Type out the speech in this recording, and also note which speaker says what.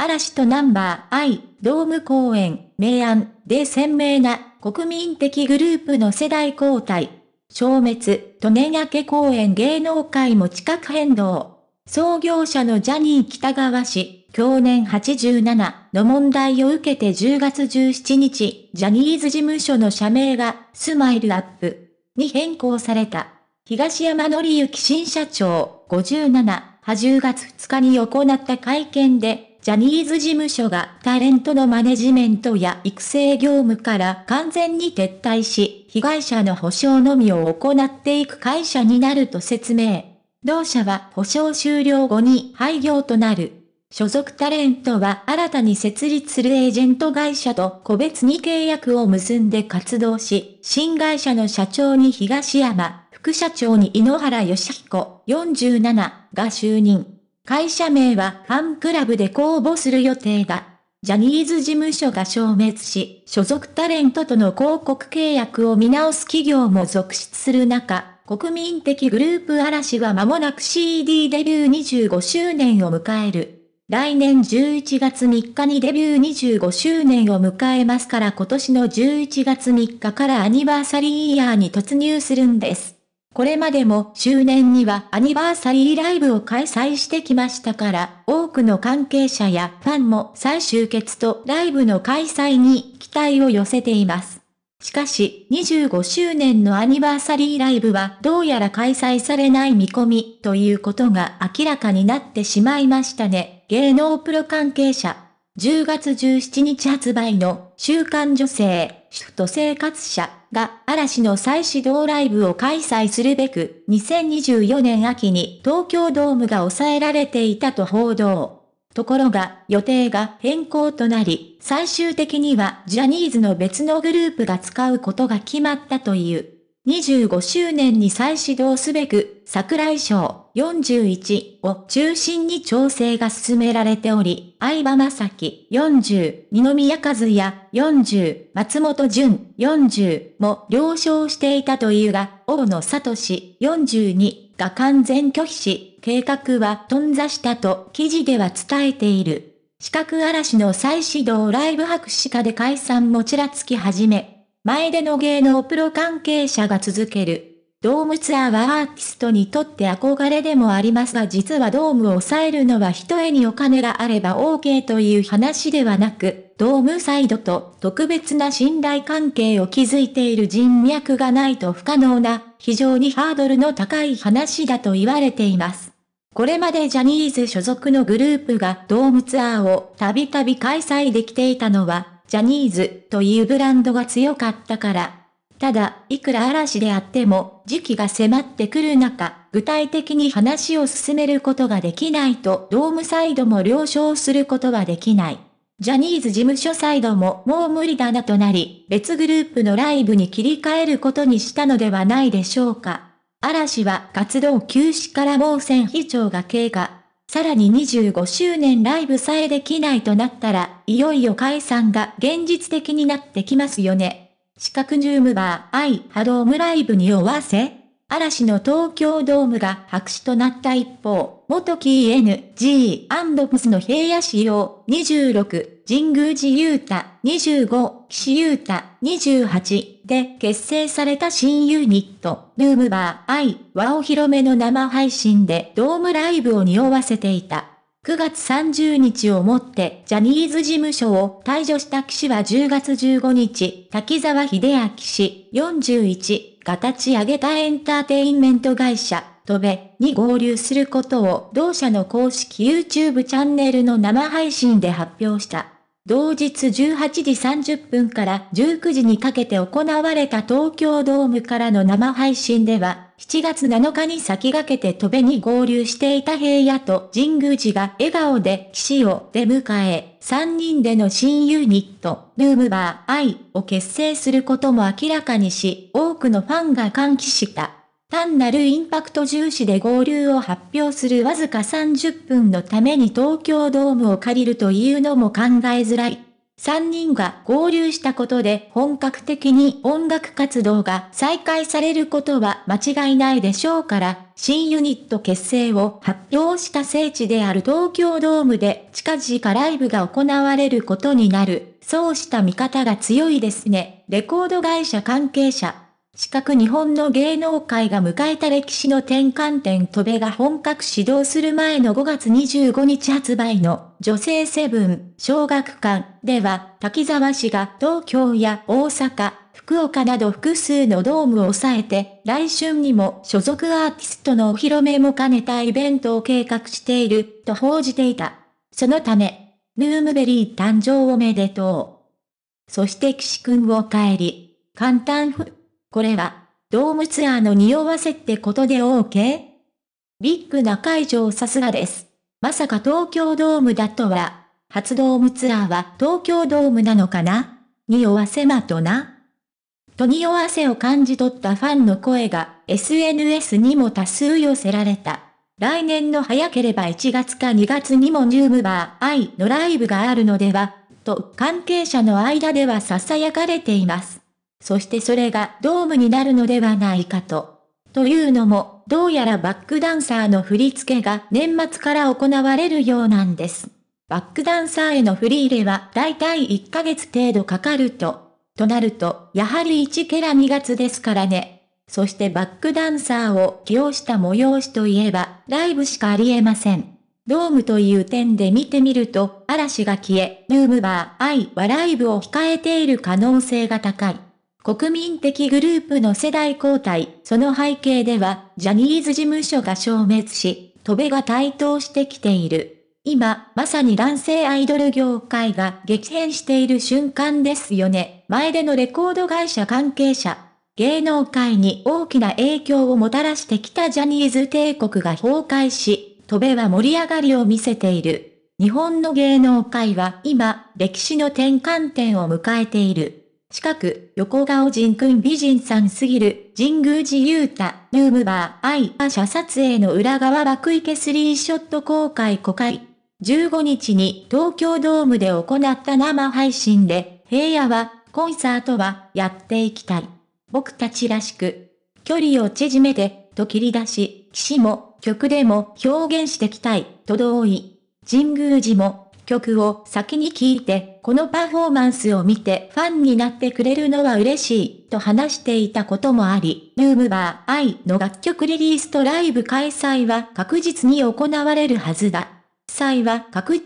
Speaker 1: 嵐とナンバーイ、ドーム公演、明暗で鮮明な国民的グループの世代交代。消滅、利年明け公演芸能界も近く変動。創業者のジャニー北川氏、去年87の問題を受けて10月17日、ジャニーズ事務所の社名が、スマイルアップに変更された。東山則之新社長、57、10月2日に行った会見で、ジャニーズ事務所がタレントのマネジメントや育成業務から完全に撤退し、被害者の補償のみを行っていく会社になると説明。同社は保証終了後に廃業となる。所属タレントは新たに設立するエージェント会社と個別に契約を結んで活動し、新会社の社長に東山、副社長に井ノ原義彦47が就任。会社名はファンクラブで公募する予定だ。ジャニーズ事務所が消滅し、所属タレントとの広告契約を見直す企業も続出する中、国民的グループ嵐は間もなく CD デビュー25周年を迎える。来年11月3日にデビュー25周年を迎えますから今年の11月3日からアニバーサリーイヤーに突入するんです。これまでも周年にはアニバーサリーライブを開催してきましたから、多くの関係者やファンも再集結とライブの開催に期待を寄せています。しかし、25周年のアニバーサリーライブはどうやら開催されない見込みということが明らかになってしまいましたね。芸能プロ関係者。10月17日発売の週刊女性、シフト生活者が嵐の再始動ライブを開催するべく、2024年秋に東京ドームが抑えられていたと報道。ところが、予定が変更となり、最終的にはジャニーズの別のグループが使うことが決まったという。25周年に再始動すべく、桜井賞41を中心に調整が進められており、相葉正樹40、二宮和也40、松本潤40も了承していたというが、大野聡42が完全拒否し、計画は頓挫したと記事では伝えている。四角嵐の再始動ライブ白紙下で解散もちらつき始め、前での芸能プロ関係者が続ける。ドームツアーはアーティストにとって憧れでもありますが実はドームを抑えるのは一重にお金があれば OK という話ではなく、ドームサイドと特別な信頼関係を築いている人脈がないと不可能な、非常にハードルの高い話だと言われています。これまでジャニーズ所属のグループがドームツアーをたびたび開催できていたのは、ジャニーズというブランドが強かったから。ただ、いくら嵐であっても、時期が迫ってくる中、具体的に話を進めることができないと、ドームサイドも了承することはできない。ジャニーズ事務所サイドももう無理だなとなり、別グループのライブに切り替えることにしたのではないでしょうか。嵐は活動休止からもう戦非長が経過。さらに25周年ライブさえできないとなったら、いよいよ解散が現実的になってきますよね。四角ニュームバー、アイ、ハドームライブに酔わせ嵐の東京ドームが白紙となった一方、元キー NG& ムスの平野仕様26神宮寺勇太25、岸優太28で結成された新ユニット、ルームバーイ、はお披露目の生配信でドームライブを匂わせていた。9月30日をもってジャニーズ事務所を退場した岸は10月15日、滝沢秀明氏41が立ち上げたエンターテインメント会社、とべに合流することを同社の公式 YouTube チャンネルの生配信で発表した。同日18時30分から19時にかけて行われた東京ドームからの生配信では、7月7日に先駆けて飛べに合流していた平野と神宮寺が笑顔で岸を出迎え、3人での新ユニット、ルームバーアイを結成することも明らかにし、多くのファンが歓喜した。単なるインパクト重視で合流を発表するわずか30分のために東京ドームを借りるというのも考えづらい。3人が合流したことで本格的に音楽活動が再開されることは間違いないでしょうから、新ユニット結成を発表した聖地である東京ドームで近々ライブが行われることになる。そうした見方が強いですね。レコード会社関係者。四角日本の芸能界が迎えた歴史の転換点戸部が本格始動する前の5月25日発売の女性セブン小学館では滝沢氏が東京や大阪、福岡など複数のドームを抑えて来春にも所属アーティストのお披露目も兼ねたイベントを計画していると報じていた。そのため、ルームベリー誕生おめでとう。そして岸くんを帰り、簡単ふ。これは、ドームツアーの匂わせってことで OK? ビッグな会場さすがです。まさか東京ドームだとは、初ドームツアーは東京ドームなのかな匂わせまとな。と匂わせを感じ取ったファンの声が SNS にも多数寄せられた。来年の早ければ1月か2月にもニュームバーイのライブがあるのでは、と関係者の間では囁かれています。そしてそれがドームになるのではないかと。というのも、どうやらバックダンサーの振り付けが年末から行われるようなんです。バックダンサーへの振り入れはだいたい1ヶ月程度かかると。となると、やはり1ケラ2月ですからね。そしてバックダンサーを起用した催しといえば、ライブしかありえません。ドームという点で見てみると、嵐が消え、ルームバー、愛はライブを控えている可能性が高い。国民的グループの世代交代、その背景では、ジャニーズ事務所が消滅し、戸部が台頭してきている。今、まさに男性アイドル業界が激変している瞬間ですよね。前でのレコード会社関係者。芸能界に大きな影響をもたらしてきたジャニーズ帝国が崩壊し、戸部は盛り上がりを見せている。日本の芸能界は今、歴史の転換点を迎えている。近く、横顔人君美人さんすぎる、神宮寺勇太、ルームバー、アイ車社撮影の裏側爆池スリーショット公開5回。15日に東京ドームで行った生配信で、平野は、コンサートは、やっていきたい。僕たちらしく、距離を縮めて、と切り出し、騎士も、曲でも表現してきたい、と同意。神宮寺も、曲を先に聴いて、このパフォーマンスを見てファンになってくれるのは嬉しい、と話していたこともあり、ルームバー愛の楽曲リリースとライブ開催は確実に行われるはずだ。際は確